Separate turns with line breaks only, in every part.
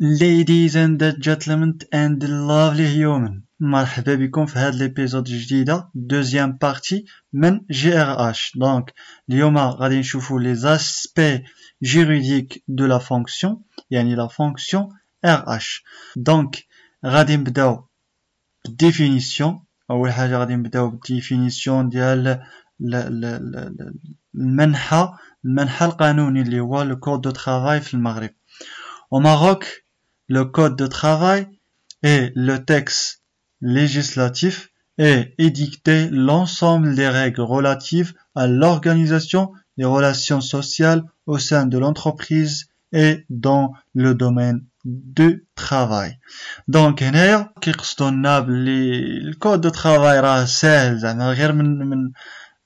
Ladies and the gentlemen and the lovely human مرحبا بكم في هذا الابيزود جديده دوزيام بارتي من جي ار اش دونك اليوم غادي نشوفوا لي اسبي جيريديك دو لا فونكسيون يعني لا فونكسيون ار اش دونك غادي نبداو بالديفينيسيون اول حاجه غادي نبداو بالديفينيسيون ديال المنحه المنحه القانوني اللي هو لو كود دو ترافاي في المغرب au Maroc, le Code de travail est le texte législatif et édicter l'ensemble des règles relatives à l'organisation des relations sociales au sein de l'entreprise et dans le domaine du travail. Donc, en كيقصدوا le code travail, travail راه ساهل زعما غير من من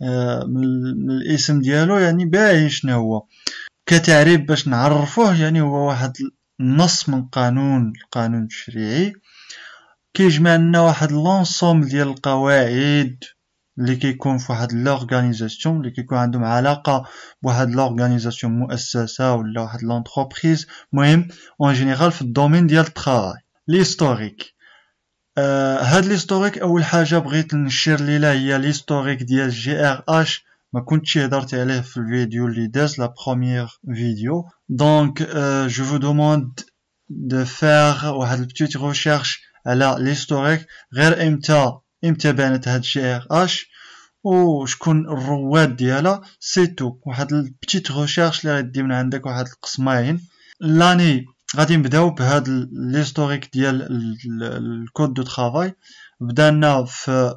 من الاسم ديالو يعني نص من قانون القانون التشريعي كيجمع لنا واحد لونسوم ديال القواعد اللي كيكون في واحد لورغانيزاسيون اللي كيكون عندهم علاقه بواحد لورغانيزاسيون مؤسسه ولا واحد لونتربريز مهم اون جينيرال في الدومين ديال الطراي ليستوريك آه، هاد ليستوريك اول حاجه بغيت نشير ليها هي ليستوريك ديال جي ار اش ما كنتش هضرت عليه في الفيديو اللي داز لا بروميير فيديو دونك جو فو دوموند دو فير واحد البتيت ريشيرش على ليستوريك غير امتى امتى بانت هاد الشيء اش اش وشكون الرواد ديالها سي تو واحد البتيت ريشيرش اللي غادي من عندك واحد القسمين لاني غادي نبداو بهاد ليستوريك ديال الكود دو ترافاي بدانا في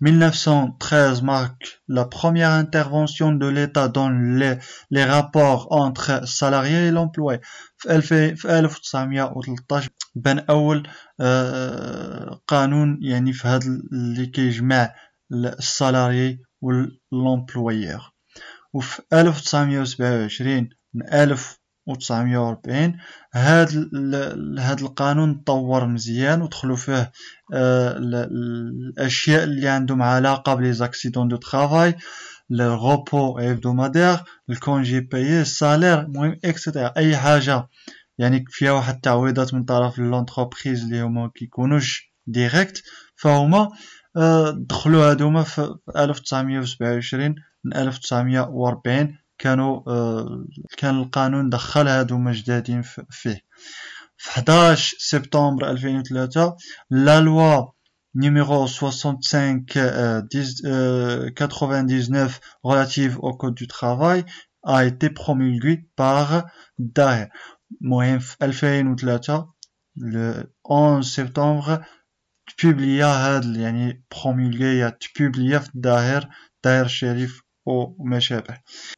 1913 marque la première intervention de l'État dans les, les rapports entre salariés et l'emploi. En 1913 بان أول canon, يعني في هذا اللي كيجمع السالاري والامبلويير En 1927 من 1000 1940 هذا هاد القانون تطور مزيان ودخلوا فيه آه، الاشياء اللي عندهم علاقه بلي زاكسيدون دو ترافاي لو روبو افدومادير الكونجي باي السالير المهم اكسيتيرا اي حاجه يعني فيها واحد التعويضات من طرف لونتربريز اللي هما كيكونوش ديريكت فهما آه، دخلوا هادوما في 1927 من 1940 كانوا كان القانون دخل هادو مجدادين فيه في 11 سبتمبر 2003 لا لوا numéro 65 euh, 10, euh, 99 relative au code du travail a été promulguée par DAE. le 11 septembre publia promulgué publia DAER DAER Sherif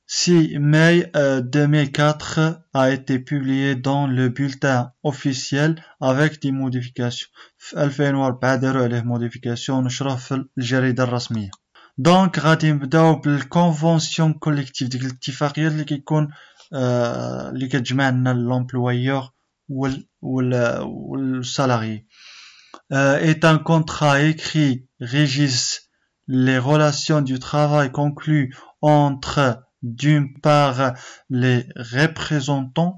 si mai 2004 euh, a été publié dans le bulletin officiel avec des modifications elle fait noir pas des modifications je vais faire l'église de la rassemblée donc la convention collective qui fait euh, qui de l'employeur ou le salarié euh, est un contrat écrit régis les relations du travail conclues entre, d'une part, les représentants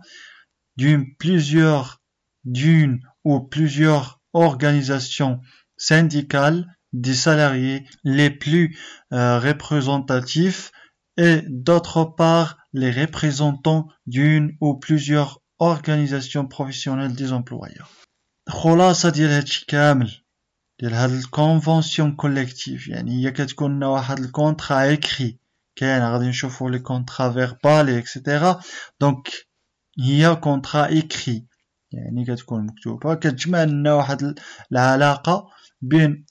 d'une plusieurs, d'une ou plusieurs organisations syndicales des salariés les plus euh, représentatifs et d'autre part les représentants d'une ou plusieurs organisations professionnelles des employeurs. ديال هاد الكونفونسيون كوليكتيف يعني هي كتكون لنا واحد الكونترا اكري كاين غادي نشوفو لي كونترا فيربالي اكسيتيرا دونك هي كونترا اكري يعني كتكون مكتوبه كتجمع لنا واحد العلاقه بين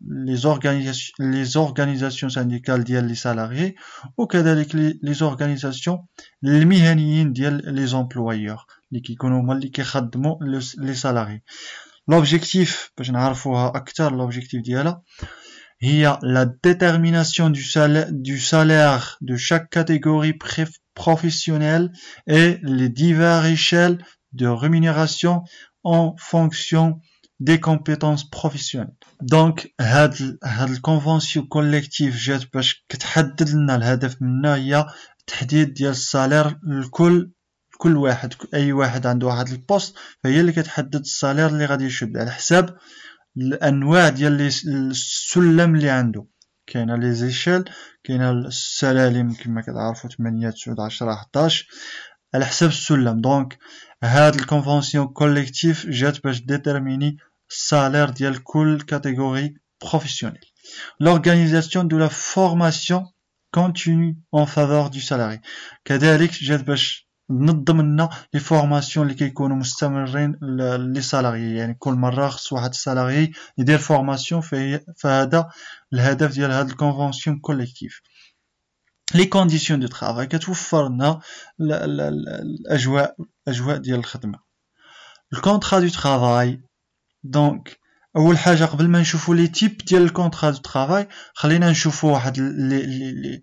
لي زورغانيزاسيون سانديكال ديال لي سالاريي وكذلك لي زورغانيزاسيون المهنيين ديال لي زومبلويور اللي كيكونوا هما اللي كيخدموا لي سالاري l'objectif باش نعرفوها اكثر l'objectif y a la détermination du salaire, du salaire de chaque catégorie professionnelle et les diverses échelles de rémunération en fonction des compétences professionnelles. Donc, cette convention collective, كوليكتيف جات باش كتحدد لنا الهدف منها هي كل واحد اي واحد عنده واحد البوست فهي اللي كتحدد السالير اللي غادي يشد على حساب الانواع ديال السلم اللي عنده كاينه لي زيشيل كاينه السلالم كما كتعرفوا 8 9 10 11 على حساب السلم دونك هاد الكونفونسيون كوليكتيف جات باش ديتيرميني السالير ديال كل كاتيجوري بروفيسيونيل لورغانيزاسيون دو لا فورماسيون continue ان فافور دو سالاري كذلك جات باش نظم لنا لي فورماسيون اللي كيكونوا مستمرين لي سالاريي يعني كل مره خص واحد السالاري يدير فورماسيون فهذا الهدف ديال هاد الكونفونسيون كوليكتيف لي كونديسيون دو ترافاي كتوفر لنا الاجواء الاجواء ديال الخدمه الكونترا دو ترافاي دونك اول حاجه قبل ما نشوفوا لي تيب ديال الكونترا دو ترافاي خلينا نشوفوا واحد لي لي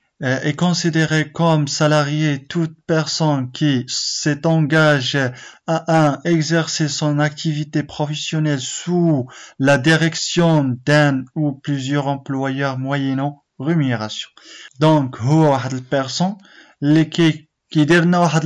Euh, est considéré comme salarié toute personne qui s'est engagée à un, exercer son activité professionnelle sous la direction d'un ou plusieurs employeurs moyennant rémunération. Donc, هو واحد qui اللي كي لنا واحد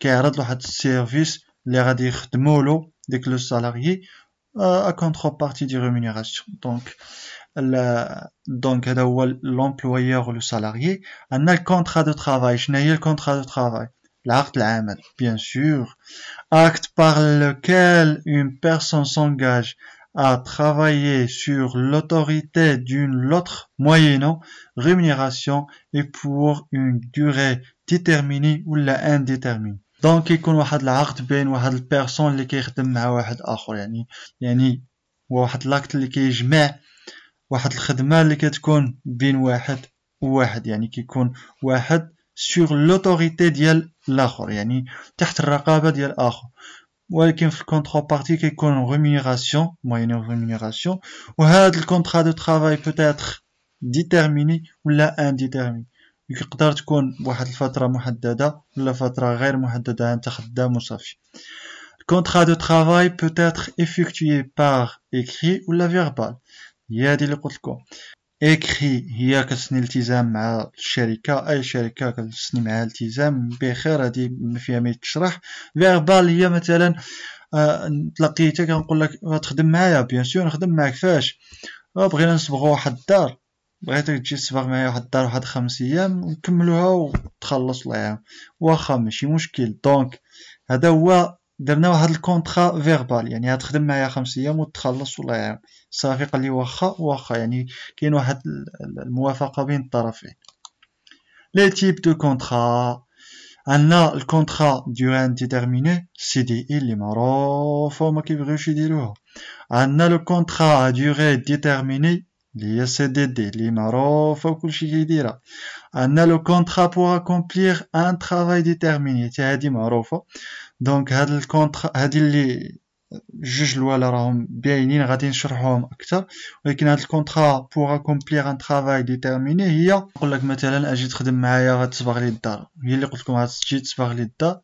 qui a le service, l'air de molo, dès que le salarié a contrepartie de rémunération. Donc, donc l'employeur ou le salarié a un contrat de travail, le contrat de travail. L'art, bien sûr, acte par lequel une personne s'engage à travailler sur l'autorité d'une autre moyenne, rémunération et pour une durée déterminée ou indéterminée. دونك كيكون واحد العقد بين واحد البيرسون اللي كيخدم مع واحد اخر يعني يعني هو واحد لاكت اللي كيجمع واحد الخدمه اللي كتكون بين واحد وواحد يعني كيكون واحد سور لوتوريتي ديال الاخر يعني تحت الرقابه ديال الاخر ولكن في الكونترو بارتي كيكون ريميراسيون موين ريميراسيون وهذا الكونترا دو ترافاي بوتيتر ديتيرميني ولا انديتيرميني يقدر تكون بواحد الفتره محدده ولا فتره غير محدده انت خدام وصافي الكونترا دو طرافاي بوتيتر être effectué اكري ولا فيربال هي هذه اللي قلت لكم اكري هي كتسني التزام مع الشركه اي شركه كتسني معها التزام بخير هذه ما فيها ما يتشرح فيربال هي مثلا آه تلاقيتها كنقول لك تخدم معايا بيان سور نخدم معاك فاش آه، بغينا نصبغوا واحد الدار بغيتك تجي تصبغ معايا واحد الدار واحد خمس ايام ونكملوها وتخلص الله يعاون واخا ماشي مشكل دونك هذا هو درنا واحد الكونطرا فيربال يعني هتخدم معايا خمس ايام وتخلص والله يعاون صافي قال لي واخا واخا يعني كاين واحد الموافقه بين الطرفين لي تيب دو كونطرا عندنا الكونطرا ديور ديتيرميني سي دي اي اللي معروف وما كيبغيوش يديروها عندنا لو كونطرا ديوري ديتيرميني اللي هي سي دي دي اللي معروفه وكلشي كيديرها عندنا لو كونطرا بوغ اكومبليغ ان ترافاي ديتيرميني حتى هادي معروفه دونك هاد الكونطرا هادي اللي جوج الوالا راهم باينين غادي نشرحوهم اكثر ولكن هاد الكونطرا بوغ اكومبليغ ان ترافاي ديتيرميني هي نقول لك مثلا اجي تخدم معايا غتسبغ لي الدار هي اللي قلت لكم غتجي تصبغ لي الدار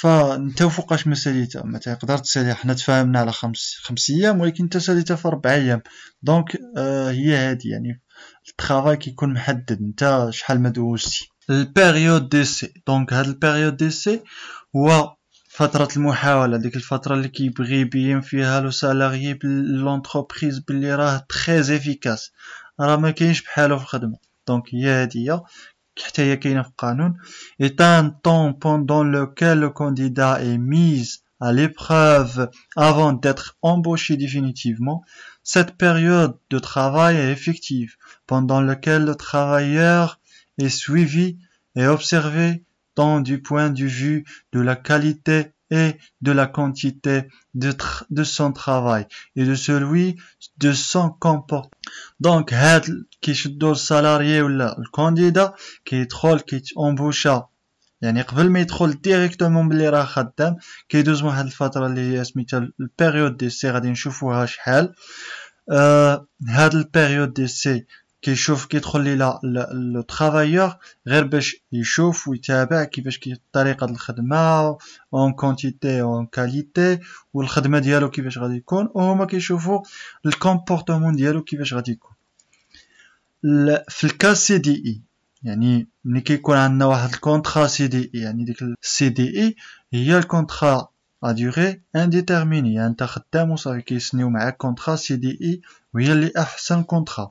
فانت فوقاش ما ساليتها ما تقدر تسالي حنا تفاهمنا على خمس خمس ايام ولكن انت ساليتها في اربع ايام دونك آه هي هادي يعني الترافاي كيكون محدد انت شحال ما دوزتي البيريود دي سي دونك هاد البيريود دي سي هو فترة المحاولة ديك الفترة اللي كيبغي يبين فيها لو سالاريي بلونتربريز بلي راه تري افيكاس راه ما كاينش بحالو في الخدمة دونك هي هادي هي est un temps pendant lequel le candidat est mis à l'épreuve avant d'être embauché définitivement. Cette période de travail est effective, pendant laquelle le travailleur est suivi et observé tant du point de vue de la qualité de la quantité de son travail et de celui de son comportement, donc, hâte qui se donne salarié ou le candidat qui est trop le kit embaucha et est pas le métro directement les rachats d'un qui est doucement à l'état de l'ISMIT la période d'essai à d'une choufou à chaleur à la période d'essai كيشوف كيدخل لا لو ترافايور غير باش يشوف ويتابع كيفاش كي طريقه الخدمه اون كونتيتي اون كاليتي والخدمه ديالو كيفاش غادي يكون وهما كيشوفوا الكومبورتمون ديالو كيفاش غادي يكون في الكا سي دي اي يعني ملي كيكون عندنا واحد الكونترا سي دي اي يعني ديك السي دي اي هي الكونترا ا ديوري انديتيرميني يعني انت خدام وصافي كيسنيو معاك كونترا سي دي اي وهي اللي احسن كونترا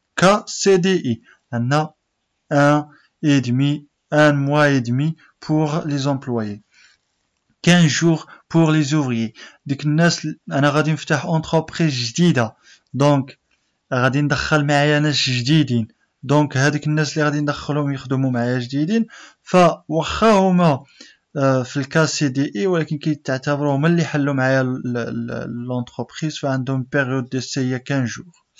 كCDI on a un et demi un mois et demi pour les employés 15 jours pour les ouvriers ديك الناس انا غادي نفتح اونتربريز جديده دونك غادي ندخل معايا ناس جديدين دونك هذيك الناس اللي غادي ندخلهم يخدموا معايا جديدين فواخا هما في الكاس سي دي اي ولكن كيتعتبروا هما اللي حلوا معايا لونتربريز فعندهم بيريود ديسي سي 15 جور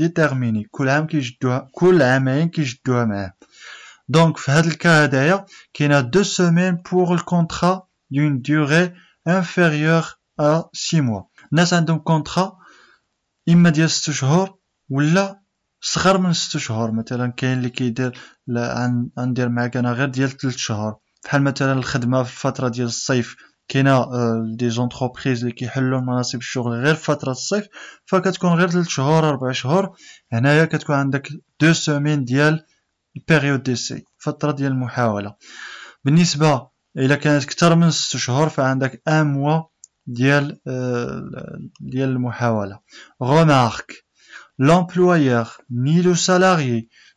ديتيرميني كل عام كيجدوها كل عامين كيجدوها معاه دونك في هذا الكا هدايا كاينه دو سيمين بور الكونترا دون ديوري انفيريور ا 6 موا الناس عندهم كونترا اما ديال 6 شهور ولا صغر من 6 شهور مثلا كاين اللي كيدير ندير معاك انا غير ديال 3 شهور بحال مثلا الخدمه في الفتره ديال الصيف كاينه دي آه، زونتربريز اللي كيحلوا مناصب الشغل غير فتره الصيف فكتكون غير 3 شهور 4 شهور هنايا كتكون عندك دو سومين ديال بيريود ديسي فتره ديال المحاوله بالنسبه الى كانت اكثر من 6 شهور فعندك ان موا ديال آه، ديال المحاوله رمارك l'employeur ni le سالاري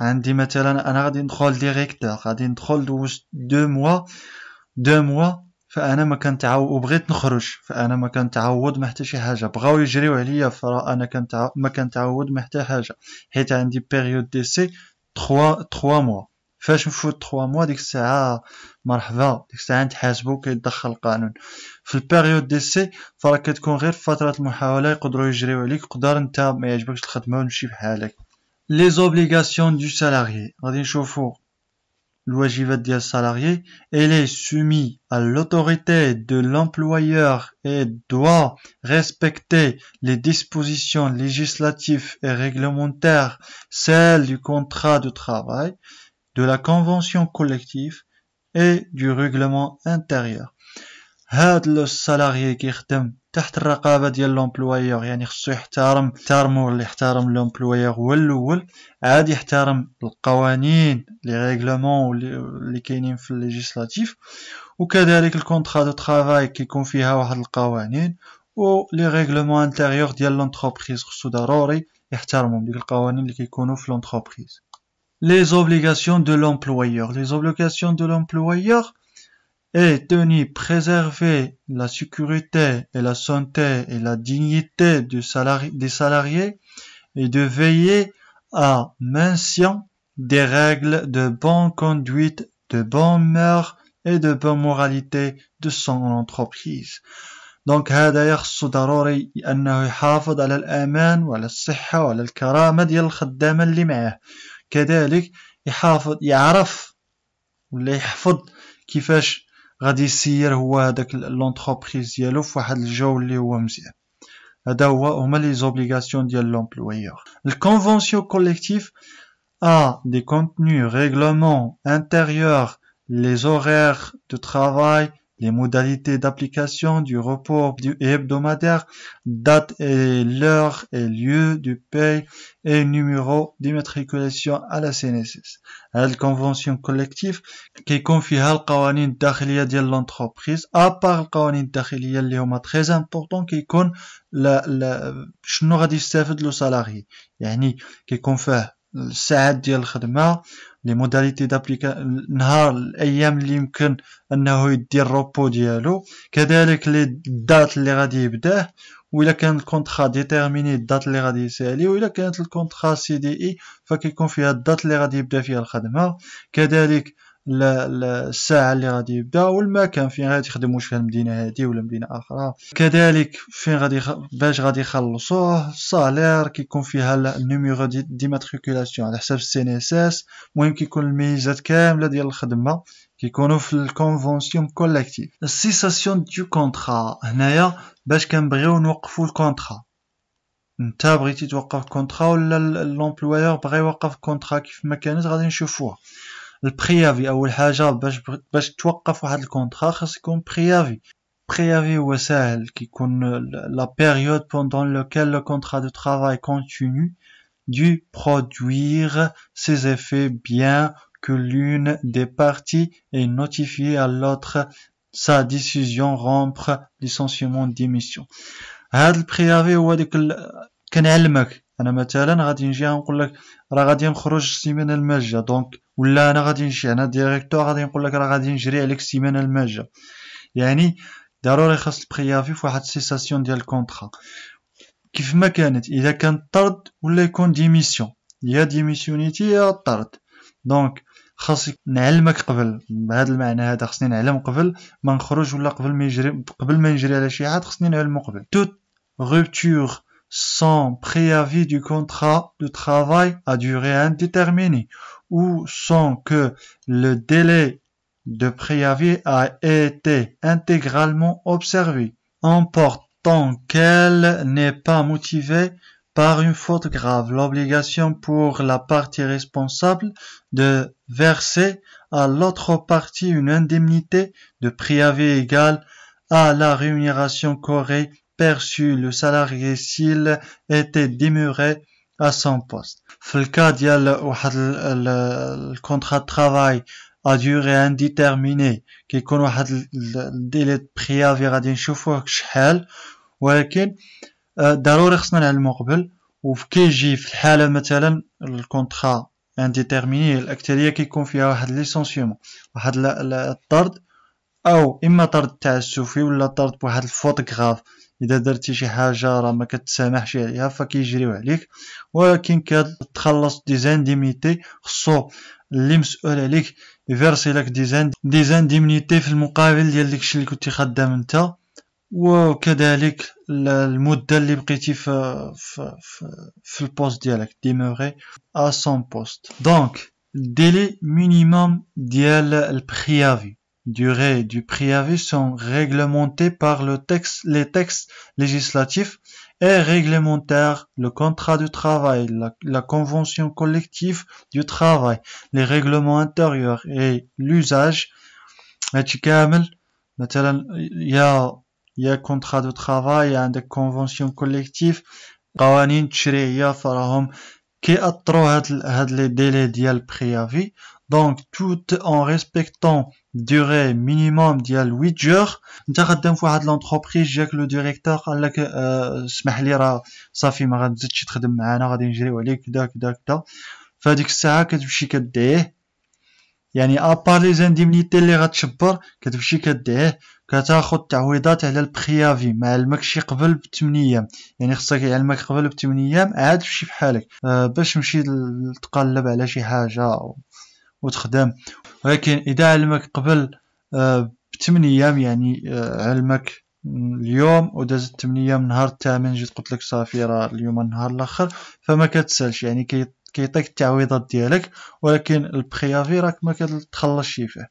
عندي مثلا انا غادي ندخل ديريكتور غادي ندخل دوز دو موا دو موا فانا ما كنتعاود وبغيت نخرج فانا ما كنتعود ما حتى شي حاجه بغاو يجريو عليا فرا انا كنتع... ما كنتعود ما حتى حاجه حيت عندي بيريود دي سي 3 3 موا فاش نفوت 3 موا ديك الساعه مرحبا ديك الساعه نتحاسبو كيدخل القانون في البيريود دي سي فرا كتكون غير فتره المحاوله يقدروا يجريو عليك قدر انت ما يعجبكش الخدمه ونمشي بحالك les obligations du salarié. salarié, elle est soumise à l'autorité de l'employeur et doit respecter les dispositions législatives et réglementaires, celles du contrat de travail, de la convention collective et du règlement intérieur. le salarié qui تحت الرقابه ديال لومبلوايور يعني خصو يحترم يحترمو اللي يحترم لومبلوايور هو الاول عاد يحترم القوانين لي ريغلومون اللي كاينين في الليجيسلاتيف وكذلك الكونترا دو ترافاي كيكون فيها واحد القوانين و لي ريغلومون انتيريور ديال لونتربريز خصو ضروري يحترمهم ديك القوانين اللي كيكونوا في لونتربريز لي زوبليغاسيون دو لومبلوايور لي زوبليغاسيون دو لومبلوايور et tenir préserver la sécurité et la santé et la dignité du salari des salariés et de veiller à mention des règles de bonne conduite, de bonne mœurs et de bonne moralité de son entreprise. donc هذا يخص ضروري انه يحافظ على الامان وعلى الصحة وعلى الكرامة ديال الخدامة اللي معاه كذلك يحافظ يعرف ولا يحفظ كيفاش غادي يسير هو هذاك لونتربريز ديالو فواحد الجو اللي هو مزيان a des contenus, règlements intérieurs, les horaires de travail, les modalités d'application du report hebdomadaire, date et l'heure et lieu du paye et numéro d'immatriculation à la CNSS. La convention collective qui confie les قوانين de l'entreprise, à part les قوانين اللي très importants qui connaît شنو غادي le salarié. يعني qui confère. الساعات ديال الخدمه لي موداليتي دابليكا نهار الايام اللي يمكن انه يدير الروبو ديالو كذلك لي الدات اللي غادي يبداه وإلا كان الكونترا ديتيرميني الدات اللي غادي يسالي وإلا كانت الكونترا سي دي اي فكيكون فيها الدات اللي غادي يبدا فيها الخدمه كذلك الساعه اللي غادي يبدا والمكان فين غادي يخدموا في المدينه هادي ولا مدينه اخرى كذلك فين غادي خ... باش غادي يخلصوه الصالير كيكون فيها النيميرو دي, دي ماتريكولاسيون على حساب السي ان اس اس المهم كيكون الميزات كامله ديال الخدمه كيكونوا في الكونفونسيون كولكتيف السيساسيون دو كونترا هنايا باش كنبغيو نوقفوا الكونترا نتا بغيتي توقف كونترا ولا لومبلوايور بغا يوقف كونترا كيف ما كانت غادي نشوفوها Le préavis حاجه باش باش توقف واحد خاص c'est comme préavis ou est qui connaît la période pendant laquelle le contrat de travail continue dû produire ses effets bien que l'une des parties ait notifié à l'autre sa décision rompre licenciement démission. انا مثلا غادي نجي نقول لك راه غادي نخرج السيمانه الماجه دونك ولا انا غادي نجي انا ديريكتور غادي نقول لك راه غادي نجري عليك السيمانه الماجه يعني ضروري خاص البريافي في واحد السيساسيون ديال الكونطرا كيف ما كانت اذا كان طرد ولا يكون ديميسيون يا ديميسيونيتي يا طرد دونك خاصك نعلمك قبل بهذا المعنى هذا خصني نعلم قبل ما نخرج ولا قبل ما يجري قبل ما نجري على شي حاجه خصني نعلمو قبل توت غوبتور sans préavis du contrat de travail à durée indéterminée ou sans que le délai de préavis a été intégralement observé, en portant qu'elle n'est pas motivée par une faute grave l'obligation pour la partie responsable de verser à l'autre partie une indemnité de préavis égale à la rémunération qu'aurait perçu salarié s'il était demeuré à son poste في الكا ديال واحد الكونترا ترافاي ا ديوري انديتيرميني كيكون واحد الديلي بريافي غادي نشوفوه شحال ولكن ضروري خصنا نعلمو قبل يجي في الحاله مثلا الكونترا انديتيرميني الاكترية كيكون فيها واحد ليسونسيومون واحد الطرد او اما طرد تعسفي ولا طرد بواحد الفوت اذا درتي شي حاجه راه ما كتسامحش عليها فكيجريو عليك ولكن كتخلص دي زانديمنيتي خصو اللي مسؤول عليك يفرسي لك دي دي في المقابل ديال داكشي اللي كنتي خدام انت وكذلك المده اللي بقيتي في في في, في البوست ديالك ديموري ا سون بوست دونك ديلي مينيموم ديال البريافي durée du préavis sont réglementées par le texte, les textes législatifs et réglementaires, le contrat du travail, la, convention collective du travail, les règlements intérieurs et l'usage. Il y a, y contrat de travail, il y a des conventions collectives, قوانين تشريعية فراهم كيأثروا هاد, هاد لي ديلي ديال دونك توت اون ريسبكتون ديوري مينيموم ديال 8 جور انت خدام في واحد لونتربريز جاك لو ديريكتور قال لك اسمح لي راه صافي ما غاتزيدش تخدم معانا غادي نجريو عليك كدا كدا كدا فهاديك الساعه كتمشي كديه يعني ابار لي زانديمنيتي اللي غتشبر كتمشي كديه كتاخد تعويضات على البخيافي ما علمكش قبل ب 8 ايام يعني خصك يعلمك قبل ب 8 ايام عاد تمشي بحالك أه باش تمشي تقلب على شي حاجه وتخدم ولكن اذا علمك قبل آه، بثمان ايام يعني آه، علمك اليوم ودازت 8 ايام نهار الثامن جيت قلت لك صافي راه اليوم النهار الاخر فما كتسالش يعني كيعطيك التعويضات ديالك ولكن البخيافي راك ما كتخلصش فيه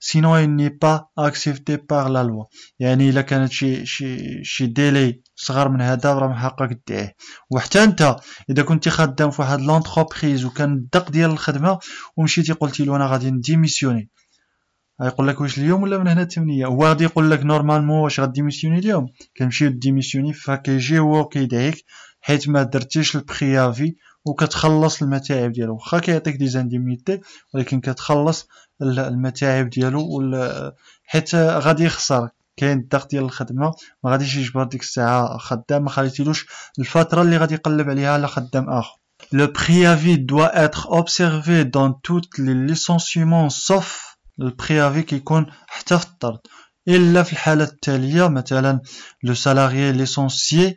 sinon il n'est pas accepté par la loi يعني إلا كانت شي شي شي ديلي صغر من هذا راه من حقك ديه وحتى انت اذا كنت خدام في واحد لونتربريز وكان الدق ديال الخدمه ومشيتي قلتي له انا غادي نديميسيوني غيقول لك واش اليوم ولا من هنا الثمانيه هو غادي يقول لك نورمالمون واش غديميسيوني اليوم كنمشي ديميسيوني فكيجي هو كيدعيك حيت ما درتيش البريافي وكتخلص المتاعب ديالو واخا كيعطيك دي زانديميتي ولكن كتخلص المتاعب ديالو حيت غادي يخسر كاين الضغط ديال الخدمه ما غاديش يجبر ديك الساعه خدام ما خليتيلوش الفتره اللي غادي يقلب عليها على خدام اخر لو préavis دو اتر observé دون توت لي ليسونسيمون سوف لو préavis qui حتى في الطرد إلا في الحالة التالية مثلا لو سالاري licencié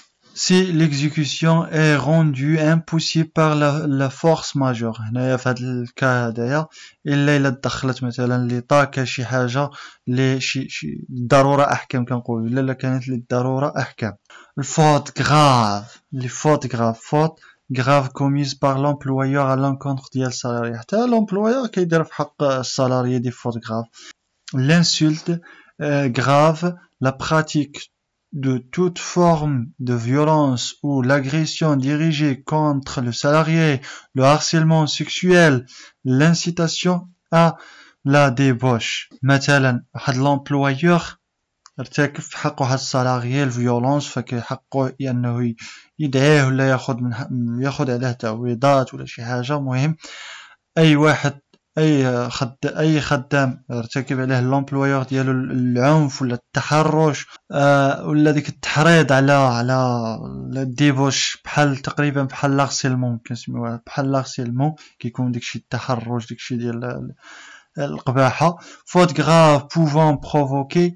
si l'exécution est rendue impossible par la, force majeure. Là, il y a fait le cas Il y a la dakhlat, mettons, l'état, quelque chose, les, chi, chi, peut dire. il les fautes graves. Le faute grave. Les fautes graves. Faute grave commise par l'employeur à l'encontre du salarié. tel l'employeur qui a le haq salarié des fautes graves. L'insulte, grave, la pratique de toute forme de violence ou l'agression dirigée contre le salarié, le harcèlement sexuel, l'incitation à la débauche. مثلا واحد l'employeur ارتكب في حق واحد الصلاغية الفيولونس فكيحقه انه يدعيه ولا ياخذ من عليه تعويضات ولا شي حاجة مهم اي واحد اي خد اي خدام ارتكب عليه لومبلويور ديالو العنف ولا التحرش آه ولا ديك التحريض على على الديبوش بحال تقريبا بحال لاغسيلمون كنسميوها بحال لاغسيلمون كيكون داكشي التحرش داكشي ديال القباحه فوت غراف بوفون بروفوكي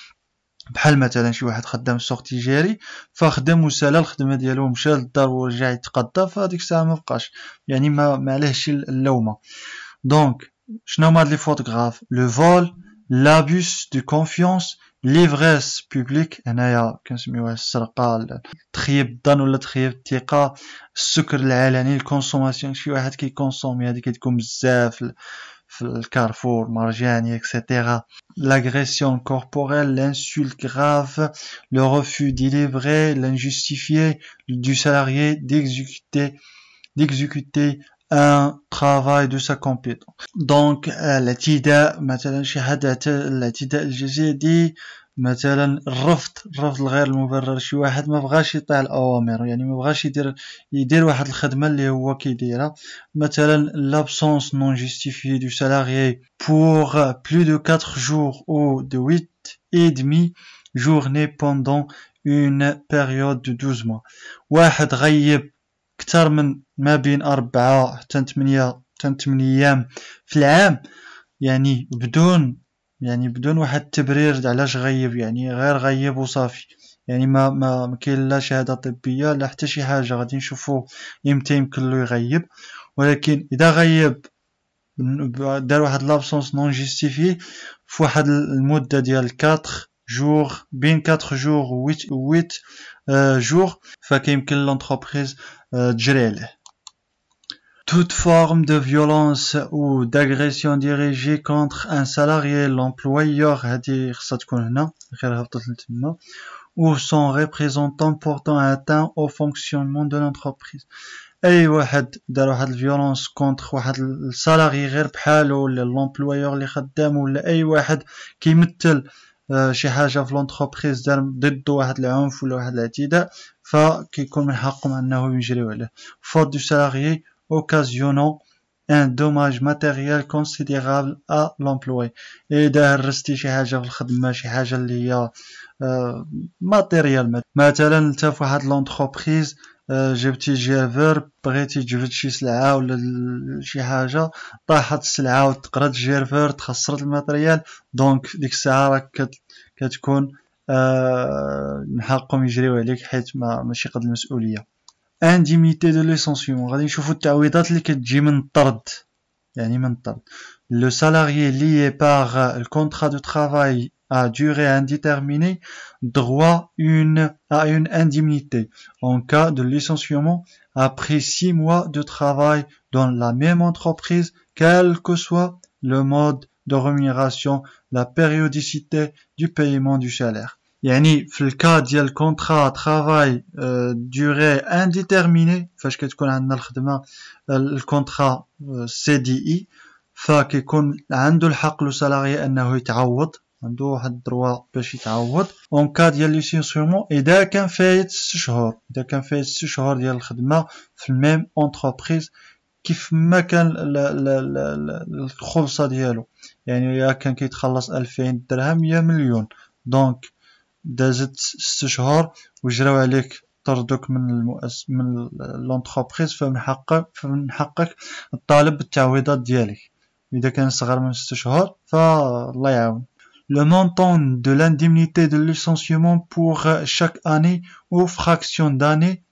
بحال مثلا شي واحد خدام السوق تجاري فخدم وسال الخدمه ديالو مشى للدار ورجع يتقضى فهاديك الساعه ما بقاش يعني ما ما عليهش اللومه دونك شنو هما هاد لي فوتوغراف لو فول لابوس دو كونفيونس ليفريس بوبليك هنايا كنسميوها السرقه تخيب الظن ولا تخيب الثقه السكر العلني الكونسوماسيون شي واحد كيكونسومي هذه كتكون بزاف carrefour, Margiani, etc. L'agression corporelle, l'insulte grave, le refus livrer l'injustifié du salarié d'exécuter, d'exécuter un travail de sa compétence. Donc, tida euh, maintenant, l'attida مثلا الرفض الرفض الغير المبرر شي واحد ما بغاش يطيع الاوامر يعني ما بغاش يدير يدير واحد الخدمه اللي هو كيديرها مثلا لابسونس نون جيستيفي دو سالاري بور بلو دو 4 جوغ او دو 8 اي دمي جورني بوندون اون بيريود دو 12 mois واحد غيب اكثر من ما بين 4 حتى 8 حتى 8 ايام في العام يعني بدون يعني بدون واحد التبرير علاش غيب يعني غير غيب وصافي يعني ما ما كاين لا شهاده طبيه لا حتى شي حاجه غادي نشوفوا امتى يمكن له يغيب ولكن اذا غيب دار واحد لابسونس نون جيستيفي في واحد المده ديال 4 جور بين 4 جور و 8 جور euh, فكيمكن لونتربريز euh, تجري عليه Toute forme de violence ou d'agression dirigée contre un salarié, l'employeur dire, ou son représentant portant atteint au fonctionnement de l'entreprise. اي واحد دار واحد الفيولونس كونتر واحد السالاري غير بحالو ولا لومبلويور اللي خدام ولا اي واحد كيمثل شي حاجه في لونتربريز دار ضده واحد العنف ولا واحد الاعتداء فكيكون من حقهم انه يجريو عليه فوت دو سالاري occasionnant ان دوماج ماتيريال كونسيديرابل ا لومبلوي اذا هرستي شي حاجه في الخدمه شي حاجه اللي هي ماتيريال مثلا انت في واحد لونتربريز جبتي جافير بغيتي تجبد شي سلعه ولا شي حاجه طاحت السلعه وتقرات جيرفير تخسرت الماتريال دونك ديك الساعه راك كتكون من حقهم يجريو عليك حيت ماشي قد المسؤوليه Indemnité de licenciement, le salarié lié par euh, le contrat de travail à durée indéterminée droit à une indemnité en cas de licenciement après six mois de travail dans la même entreprise, quel que soit le mode de rémunération, la périodicité du paiement du salaire. يعني في الكا ديال كونترا ترافاي دوري انديتيرميني فاش كتكون عندنا الخدمه الكونطرا سي دي اي فكيكون عنده الحق لو سالاري انه يتعوض عنده واحد الدروا باش يتعوض اون كا ديال ليسيسيومون اذا كان فايت 6 شهور اذا كان فايت 6 شهور ديال الخدمه في الميم اونتربريز كيف ما كان الخلصه ديالو يعني يا كان كيتخلص 2000 درهم يا مليون دونك دازت ست شهور وجراو عليك طردوك من المؤس من لونتربريز فمن حقك فمن حقك الطالب بالتعويضات ديالك اذا كان صغر من ست شهور فالله يعاون Le montant de l'indemnité de licenciement pour chaque année ou fraction d'année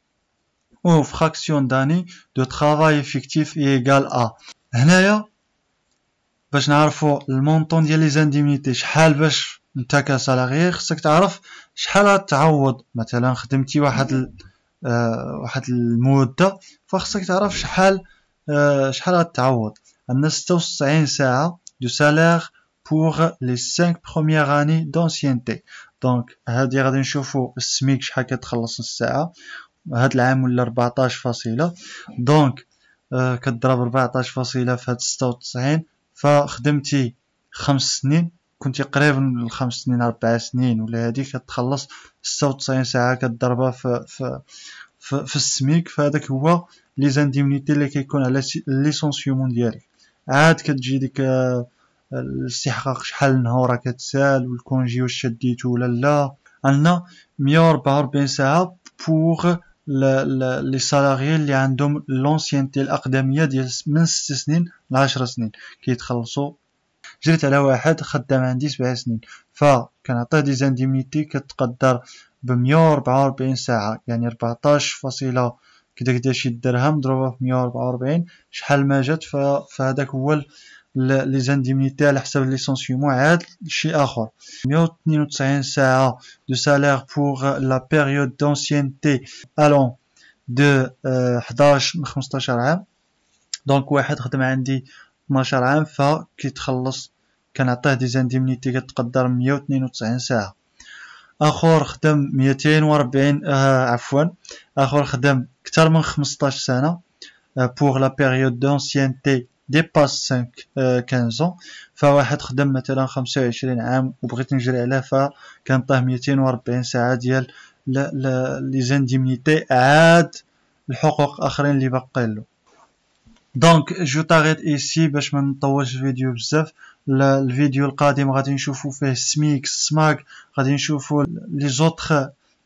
ou fraction d'année de travail effectif est égal à هنايا باش نعرفوا المونطون ديال لي زانديمنيتي شحال باش انت كسالاري خصك تعرف شحال تعوض مثلا خدمتي واحد ال... آه واحد المده فخصك تعرف شحال آه شحال تعوض عندنا 96 ساعه دو سالير بوغ لي 5 بروميير اني دونسيانتي دونك هادي غادي نشوفو السميك شحال كتخلص الساعه هاد العام ولا 14 فاصله دونك آه كضرب 14 فاصله في هاد 96 فخدمتي خمس سنين كنتي قريب من الخمس سنين اربع سنين ولا هادي كتخلص ستة وتسعين ساعه كضربها في في في, في السميك فهذاك هو لي زانديمنيتي اللي كيكون على ليسونسيومون ديالك عاد كتجي ديك آه، الاستحقاق شحال نهار كتسال والكونجي واش شديتو ولا لا عندنا 144 ساعه بوغ لي سالاريي اللي عندهم لونسيانتي الاقدميه ديال من 6 سنين ل 10 سنين كيتخلصوا جريت على واحد خدام عندي سبع سنين فكنعطيه دي زانديمنيتي كتقدر بمية 144 ساعة يعني 14 فاصلة كدا كدا شي درهم ضروبة في مية شحال ما جات فهداك هو لي زانديمنيتي على حساب ليسونسيومون عاد شي اخر 192 ساعة دو سالير بوغ لا بيريود دونسيانتي الون دو 11 من 15 عام دونك واحد خدم عندي 12 عام فكيتخلص كنعطيه دي زانديمنيتي كتقدر 192 ساعه اخر خدم 240 آه عفوا اخر خدم اكثر من 15 سنه بوغ لا بيريود دونسيانتي دي باس 5 آه 15 آه، فواحد خدم مثلا 25 عام وبغيت نجري عليه فكنعطيه 240 ساعه ديال لي زانديمنيتي عاد الحقوق اخرين اللي باقي له دونك جو تاريت ايسي باش ما نطولش الفيديو بزاف الفيديو القادم غادي نشوفو فيه سميك سماك غادي نشوفو لي زوتخ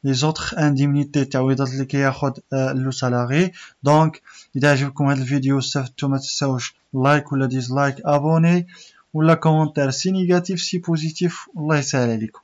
لي زوتخ انديمنيتي تعويضات اللي كياخد لو سالاري دونك اذا عجبكم هذا الفيديو استفدتو ما تنساوش لايك ولا ديزلايك ابوني ولا كومونتير سي نيجاتيف سي بوزيتيف الله يسهل عليكم